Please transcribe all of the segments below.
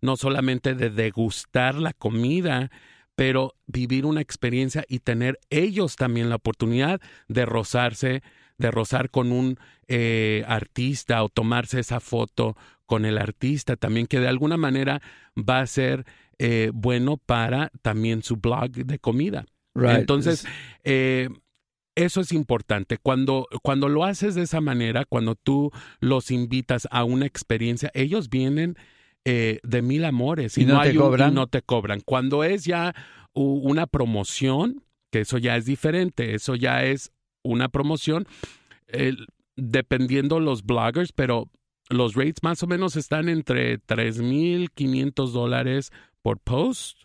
no solamente de degustar la comida, pero vivir una experiencia y tener ellos también la oportunidad de rozarse, de rozar con un eh, artista o tomarse esa foto con el artista también, que de alguna manera va a ser eh, bueno para también su blog de comida. Entonces, eh, eso es importante. Cuando, cuando lo haces de esa manera, cuando tú los invitas a una experiencia, ellos vienen eh, de mil amores y, no, te cobran? no te cobran. Cuando es ya una promoción, que eso ya es diferente, eso ya es una promoción, dependiendo los bloggers, pero los rates más o menos están entre 3.500 dólares por post.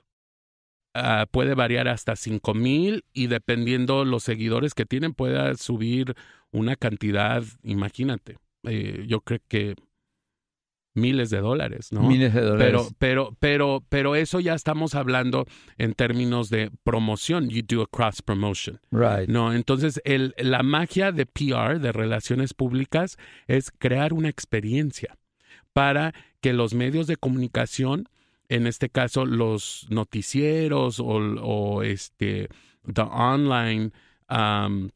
Ah, puede variar hasta mil y dependiendo los seguidores que tienen pueda subir una cantidad, imagínate. Eh, yo creo que miles de dólares, ¿no? Miles de dólares. Pero, pero, pero, pero eso ya estamos hablando en términos de promoción. You do a cross promotion. Right. No, entonces el, la magia de PR, de relaciones públicas, es crear una experiencia para que los medios de comunicación, en este caso los noticieros o, este, online, um,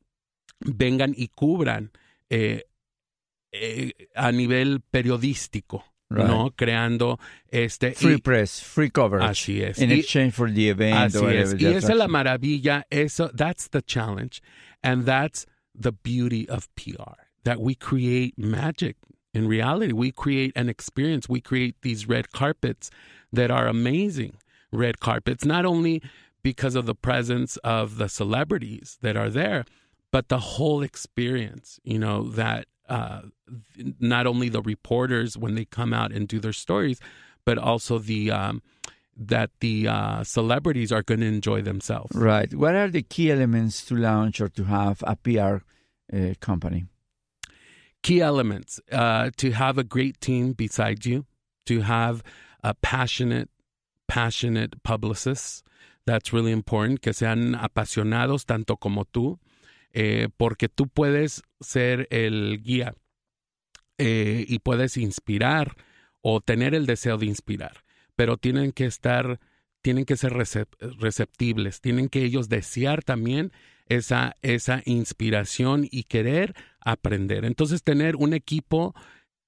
vengan y cubran eh, eh, a nivel periodístico Right. ¿no? Creando este... Free y, press, free coverage. Así es. In y, exchange for the event. Así or es. Y esa es la maravilla, eso, that's the challenge. And that's the beauty of PR, that we create magic. In reality, we create an experience. We create these red carpets that are amazing red carpets, not only because of the presence of the celebrities that are there, but the whole experience, you know, that uh, not only the reporters when they come out and do their stories, but also the um, that the uh, celebrities are going to enjoy themselves. Right. What are the key elements to launch or to have a PR uh, company? Key elements uh, to have a great team beside you, to have a passionate, passionate publicists. That's really important. Que sean apasionados tanto como tú Eh, porque tú puedes ser el guía eh, y puedes inspirar o tener el deseo de inspirar, pero tienen que estar, tienen que ser receptibles, tienen que ellos desear también esa, esa inspiración y querer aprender. Entonces, tener un equipo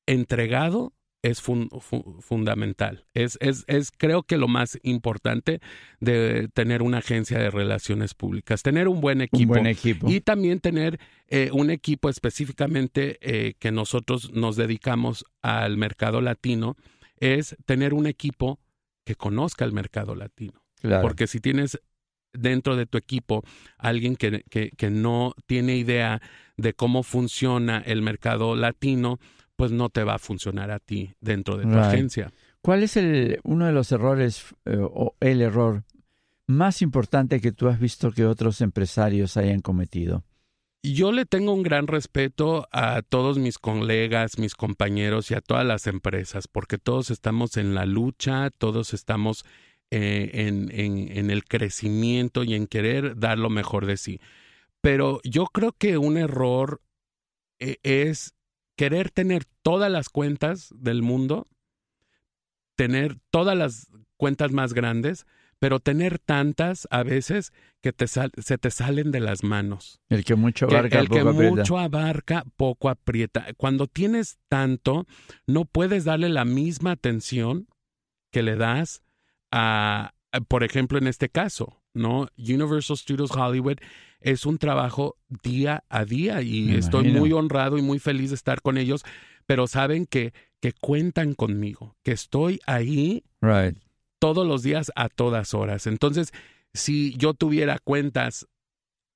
entregado es fundamental. Es, es, es creo que lo más importante de tener una agencia de relaciones públicas, tener un buen equipo. buen equipo. Y también tener eh, un equipo específicamente eh, que nosotros nos dedicamos al mercado latino, es tener un equipo que conozca el mercado latino. Porque si tienes dentro de tu equipo alguien que, que, que no tiene idea de cómo funciona el mercado latino, pues no te va a funcionar a ti dentro de tu agencia. ¿Cuál es el, uno de los errores eh, o el error más importante que tú has visto que otros empresarios hayan cometido? Yo le tengo un gran respeto a todos mis colegas, mis compañeros y a todas las empresas, porque todos estamos en la lucha, todos estamos eh, en el crecimiento y en querer dar lo mejor de sí. Pero yo creo que un error eh, es querer tener todas las cuentas del mundo, tener todas las cuentas más grandes, pero tener tantas a veces que se te salen de las manos. El que mucho abarca, poco aprieta. Cuando tienes tanto, no puedes darle la misma atención que le das a, por ejemplo, en este caso, ¿no? Universal Studios Hollywood es un trabajo día a día y estoy muy honrado y muy feliz de estar con ellos, pero saben que, que cuentan conmigo, que estoy ahí todos los días a todas horas. Entonces, si yo tuviera cuentas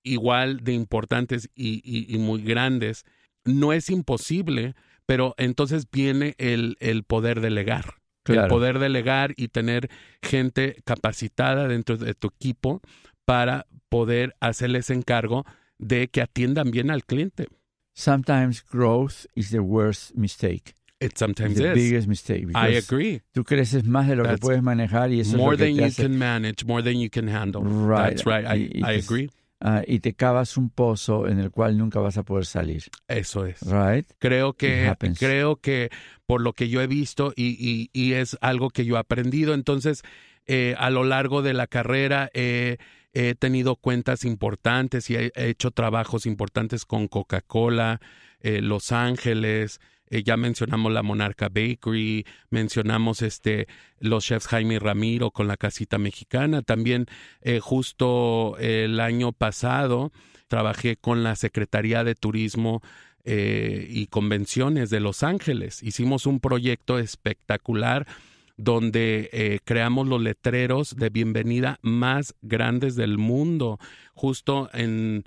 igual de importantes y, muy grandes, no es imposible, pero entonces viene el, el poder delegar. El poder delegar y tener gente capacitada dentro de tu equipo para poder hacerles encargo de que atiendan bien al cliente. Sometimes growth is the worst mistake. It sometimes is the is. biggest mistake. I agree. Tú creces más de lo que puedes manejar y eso more es lo que than you can manage, more than you can handle. Right. That's right. I, I pues agree. Ah, y te cavas un pozo en el cual nunca vas a poder salir. Eso es. Right? Creo que, creo que por lo que yo he visto y, y, es algo que yo he aprendido, entonces eh, a lo largo de la carrera he tenido cuentas importantes y he hecho trabajos importantes con Coca-Cola, eh, Los Ángeles, eh, ya mencionamos la Monarca Bakery, mencionamos este, los chefs Jaime Ramiro con la casita mexicana. También eh, justo el año pasado trabajé con la Secretaría de Turismo eh, y Convenciones de Los Ángeles. Hicimos un proyecto espectacular donde creamos los letreros de bienvenida más grandes del mundo, justo en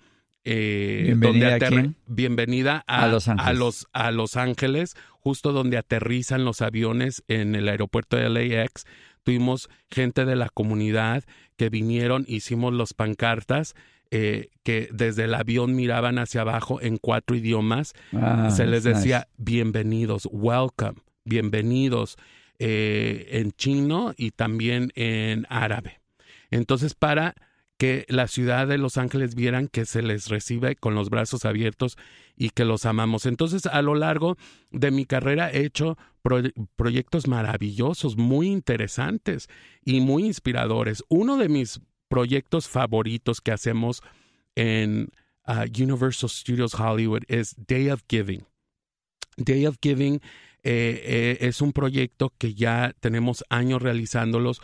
eh, bienvenida, bienvenida a, los Ángeles, justo donde aterrizan los aviones en el aeropuerto de LAX. Tuvimos gente de la comunidad que vinieron, hicimos los pancartas. Eh, que desde el avión miraban hacia abajo en cuatro idiomas. Ah, Se les decía bienvenidos, welcome, bienvenidos eh, en chino y también en árabe. Entonces, para que la ciudad de Los Ángeles vieran que se les recibe con los brazos abiertos y que los amamos. Entonces, a lo largo de mi carrera he hecho proyectos maravillosos, muy interesantes y muy inspiradores. Uno de mis proyectos favoritos que hacemos en ah, Universal Studios Hollywood es Day of Giving. Day of Giving eh, eh, es un proyecto que ya tenemos años realizándolos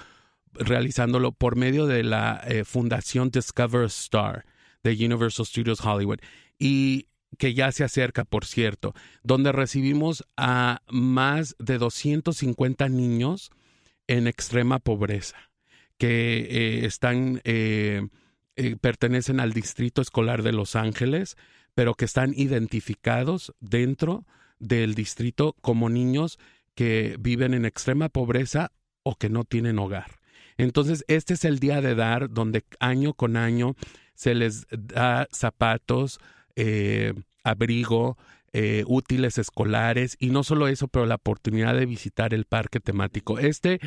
realizándolo por medio de la eh, Fundación Discover Star de Universal Studios Hollywood y que ya se acerca, por cierto, donde recibimos a más de 250 niños en extrema pobreza que eh, están eh, pertenecen al distrito escolar de Los Ángeles, pero que están identificados dentro del distrito como niños que viven en extrema pobreza o que no tienen hogar. Entonces, este es el día de dar donde año con año se les da zapatos, eh, abrigo, eh, útiles escolares y no solo eso, pero la oportunidad de visitar el parque temático. Este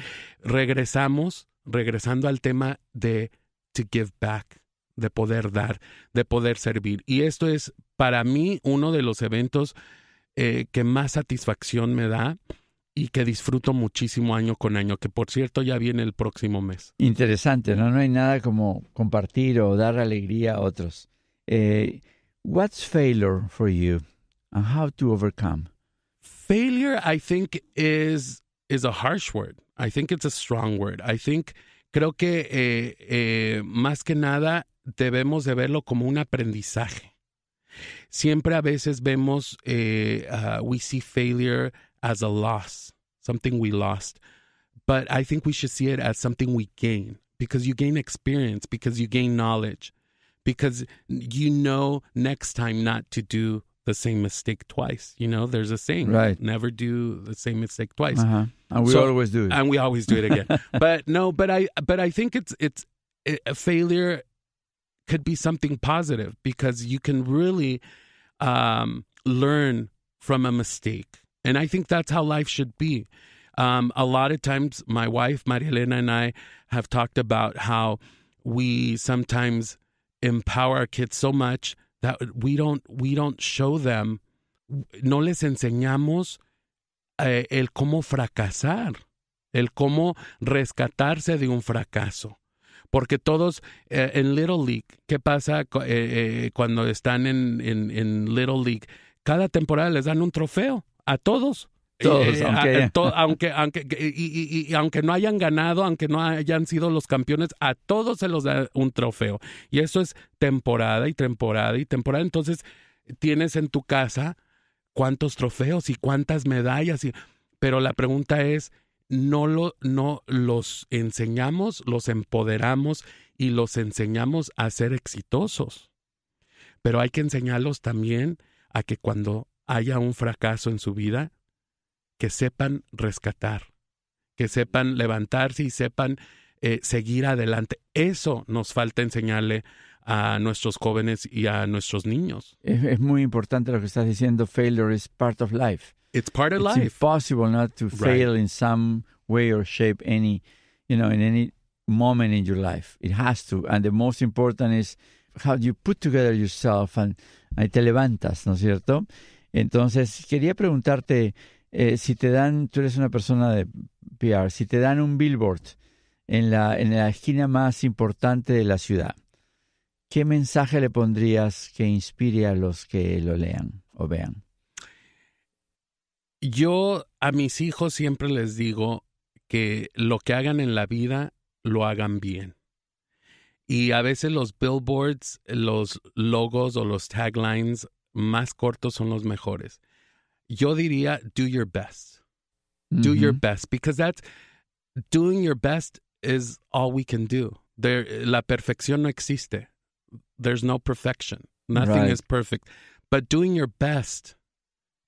regresamos, regresando al tema de to give back, de poder dar, de poder servir. Y esto es para mí uno de los eventos eh, que más satisfacción me da y que disfruto muchísimo año con año, que por cierto ya viene el próximo mes. Interesante, ¿no? hay nada como compartir o dar alegría a otros. Eh, what's failure for you and how to overcome? Failure, I think, is, is a harsh word. I think it's a strong word. I think, creo que eh, eh, más que nada debemos de verlo como un aprendizaje. Siempre a veces vemos, eh, ah, we see failure as a loss, something we lost. But I think we should see it as something we gain because you gain experience, because you gain knowledge, because you know next time not to do the same mistake twice. You know, there's a saying, right? Never do the same mistake twice. Uh-huh. And we so, always do it. And we always do it again. but no, but I, but I think it's it's it, a failure could be something positive because you can really um, learn from a mistake. And I think that's how life should be. Um, a lot of times, my wife, Elena, and I have talked about how we sometimes empower our kids so much that we don't we don't show them no les enseñamos eh, el cómo fracasar el cómo rescatarse de un fracaso porque todos eh, en Little League qué pasa eh, eh, cuando están en, en, en Little League cada temporada les dan un trofeo a todos. Eh, aunque, aunque, y, y, aunque no hayan ganado, aunque no hayan sido los campeones, a todos se los da un trofeo. Y eso es temporada y temporada y temporada. Entonces, tienes en tu casa cuántos trofeos y cuántas medallas. Y, pero la pregunta es, no, lo, no los enseñamos, los empoderamos y los enseñamos a ser exitosos. Pero hay que enseñarlos también a que cuando haya un fracaso en su vida, que sepan rescatar, que sepan levantarse y sepan eh, seguir adelante. Eso nos falta enseñarle a nuestros jóvenes y a nuestros niños. Es, muy importante lo que estás diciendo. Failure is part of life. It's part of life. It's impossible not to fail in some way or shape, any, you know, in any moment in your life. It has to. And the most important is how you put together yourself and, and te levantas, ¿no es cierto? Entonces, quería preguntarte eh, si te dan, tú eres una persona de PR, si te dan un billboard en la, en la esquina más importante de la ciudad, ¿qué mensaje le pondrías que inspire a los que lo lean o vean? Yo a mis hijos siempre les digo que lo que hagan en la vida, lo hagan bien. Y a veces los billboards, los logos o los taglines más cortos son los mejores. Yo diría, do your best. Do mm-hmm. your best, because that's doing your best is all we can do. There, la perfección no existe. There's no perfection. Nothing right. is perfect. But doing your best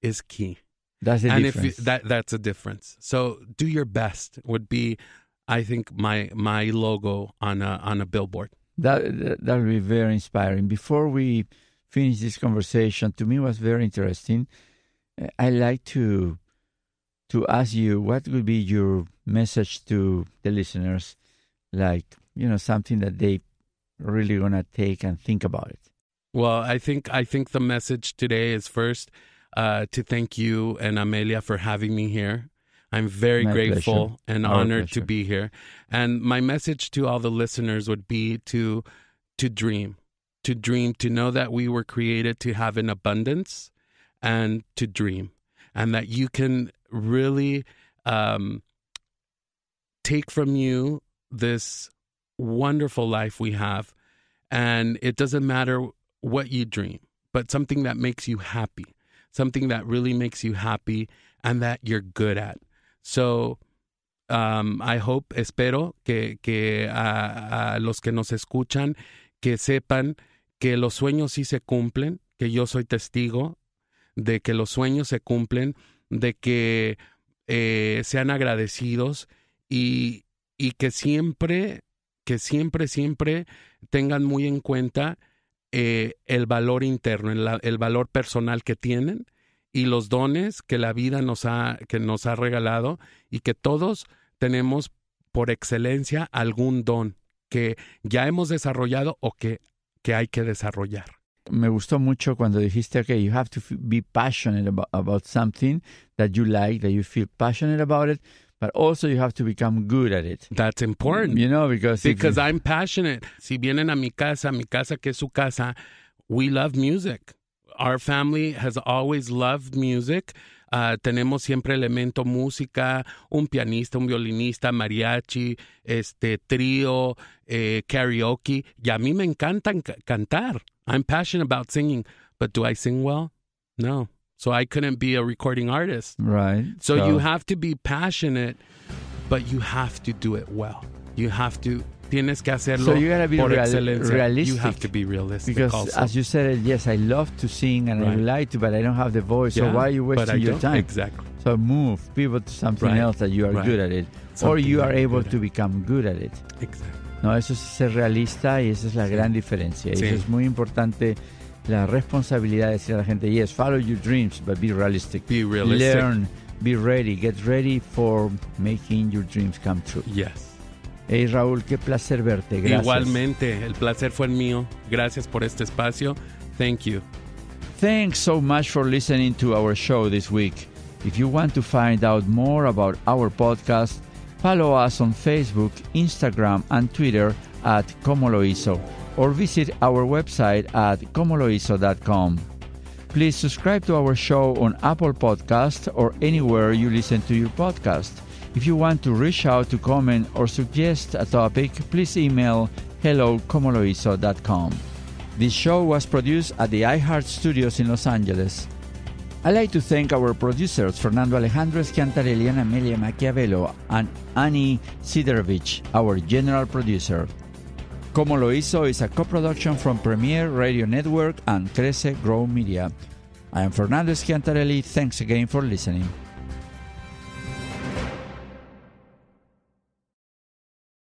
is key. That's a and difference. If that that's a difference. So do your best would be, I think my my logo on a on a billboard. That that would be very inspiring. Before we finish this conversation to me was very interesting. Uh, I like to to ask you what would be your message to the listeners, like you know something that they really gonna take and think about it. Well, I think I think the message today is first uh, to thank you and Amelia for having me here. I'm very my grateful pleasure. and honored pleasure. to be here. And my message to all the listeners would be to to dream to dream, to know that we were created to have an abundance and to dream, and that you can really um, take from you this wonderful life we have. And it doesn't matter what you dream, but something that makes you happy, something that really makes you happy and that you're good at. So, um, I hope, espero que, que a, a, los que nos escuchan, que sepan que los sueños sí se cumplen, que yo soy testigo de que los sueños se cumplen, de que eh, sean agradecidos y, que siempre, que siempre, siempre tengan muy en cuenta eh, el valor interno, el, valor personal que tienen y los dones que la vida nos ha, que nos ha regalado y que todos tenemos por excelencia algún don que ya hemos desarrollado o que que hay que desarrollar. Me gustó mucho cuando dijiste, que you have to be passionate about, something that you like, that you feel passionate about it, but also you have to become good at it. That's important. You know, because because I'm passionate. Si vienen a mi casa, mi casa que es su casa, we love music. Our family has always loved music. Uh, tenemos siempre elemento música, un pianista, un violinista, mariachi, este trío, eh, karaoke. Y a mí me encanta cantar. I'm passionate about singing, but do I sing well? No. So I couldn't be a recording artist. Right. so. so. you have to be passionate, but you have to do it well. You have to tienes que hacerlo por excelencia. Realistic, you have to be realistic because as you said, yes, I love to sing and I like to, but I don't have the voice. so why are you wasting your time? Exactly. So move, people to something else that you are good at it, or you are able to become good at it. Exactly. No, eso es ser realista y esa es la gran diferencia. eso es muy importante. La responsabilidad de decir a la gente, yes, follow your dreams, but be realistic. Be realistic. Learn, be ready, get ready for making your dreams come true. Yes. Hey, eh, Raúl, qué placer verte. Gracias. Igualmente, el placer fue el mío. Gracias por este espacio. Thank you. Thanks so much for listening to our show this week. If you want to find out more about our podcast, follow us on Facebook, Instagram, and Twitter at Como Lo Hizo, or visit our website at comoloiso.com. Please subscribe to our show on Apple Podcast or anywhere you listen to your podcast if you want to reach out to comment or suggest a topic, please email hellocomoloiso.com. This show was produced at the iHeart Studios in Los Angeles. I'd like to thank our producers, Fernando Alejandro Schiantarelli and Amelia Machiavello, and Annie Siderovich, our general producer. Como Lo Hizo is a co-production from Premiere Radio Network and Crece Grow Media. I am Fernando Schiantarelli. Thanks again for listening.